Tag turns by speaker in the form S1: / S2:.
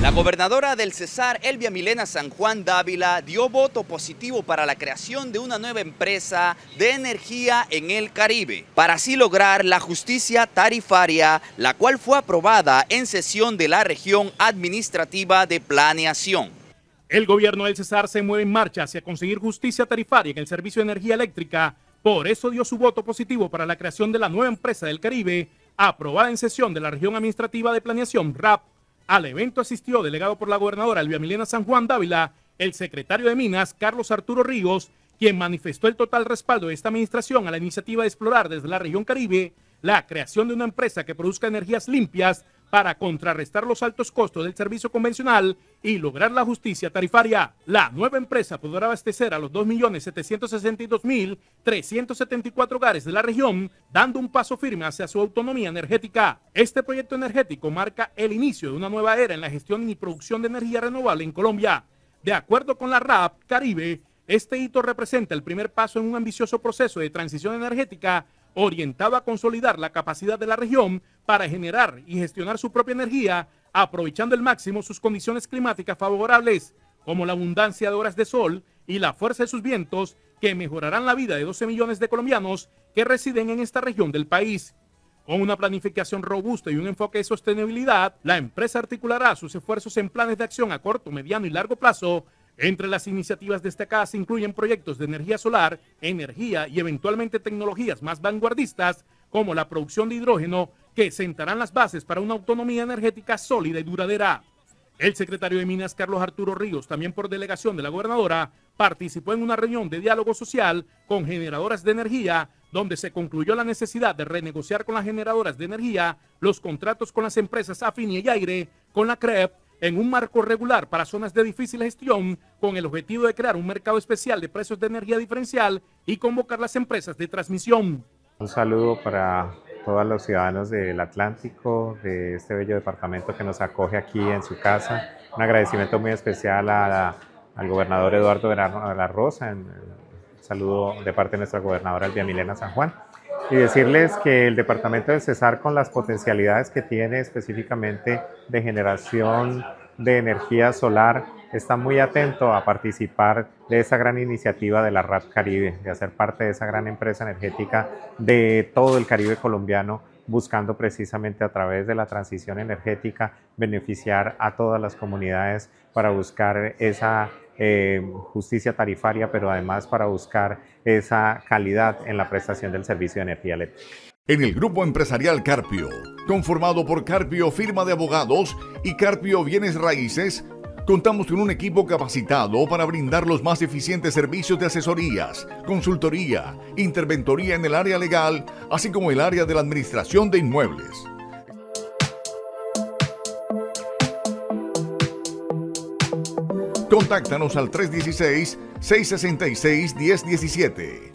S1: La gobernadora del Cesar, Elvia Milena San Juan Dávila, dio voto positivo para la creación de una nueva empresa de energía en el Caribe, para así lograr la justicia tarifaria, la cual fue aprobada en sesión de la región administrativa de planeación. El gobierno del Cesar se
S2: mueve en marcha hacia conseguir justicia tarifaria en el servicio de energía eléctrica, por eso dio su voto positivo para la creación de la nueva empresa del Caribe, aprobada en sesión de la región administrativa de planeación RAP al evento asistió delegado por la gobernadora Elvia Milena San Juan Dávila, el secretario de Minas Carlos Arturo Ríos, quien manifestó el total respaldo de esta administración a la iniciativa de explorar desde la región Caribe la creación de una empresa que produzca energías limpias para contrarrestar los altos costos del servicio convencional y lograr la justicia tarifaria. La nueva empresa podrá abastecer a los 2.762.374 hogares de la región, dando un paso firme hacia su autonomía energética. Este proyecto energético marca el inicio de una nueva era en la gestión y producción de energía renovable en Colombia. De acuerdo con la RAP Caribe, este hito representa el primer paso en un ambicioso proceso de transición energética orientado a consolidar la capacidad de la región para generar y gestionar su propia energía, aprovechando al máximo sus condiciones climáticas favorables, como la abundancia de horas de sol y la fuerza de sus vientos, que mejorarán la vida de 12 millones de colombianos que residen en esta región del país. Con una planificación robusta y un enfoque de sostenibilidad, la empresa articulará sus esfuerzos en planes de acción a corto, mediano y largo plazo entre las iniciativas destacadas se incluyen proyectos de energía solar, energía y eventualmente tecnologías más vanguardistas como la producción de hidrógeno que sentarán las bases para una autonomía energética sólida y duradera. El secretario de Minas, Carlos Arturo Ríos, también por delegación de la gobernadora, participó en una reunión de diálogo social con generadoras de energía, donde se concluyó la necesidad de renegociar con las generadoras de energía los contratos con las empresas Afini y Aire, con la CREP en un marco regular para zonas de difícil gestión con el objetivo de crear un mercado especial de precios de energía diferencial y convocar las empresas de transmisión.
S3: Un saludo para todos los ciudadanos del Atlántico, de este bello departamento que nos acoge aquí en su casa. Un agradecimiento muy especial al gobernador Eduardo de la, Rosa. Un saludo de parte de nuestra gobernadora Elvia Milena San Juan y decirles que el departamento de Cesar, con las potencialidades que tiene específicamente de generación de energía solar, está muy atento a participar de esa gran iniciativa de la RAP Caribe, de hacer parte de esa gran empresa energética de todo el Caribe colombiano buscando precisamente a través de la transición energética beneficiar a todas las comunidades para buscar esa Em, justicia tarifaria, pero además para buscar esa calidad en la prestación del servicio de energía eléctrica. En el grupo empresarial Carpio, conformado por Carpio Firma de
S4: Abogados y Carpio Bienes Raíces, Contamos con un equipo capacitado para brindar los más eficientes servicios de asesorías, consultoría, interventoría en el área legal, así como el área de la administración de inmuebles. Contáctanos al 316-666-1017.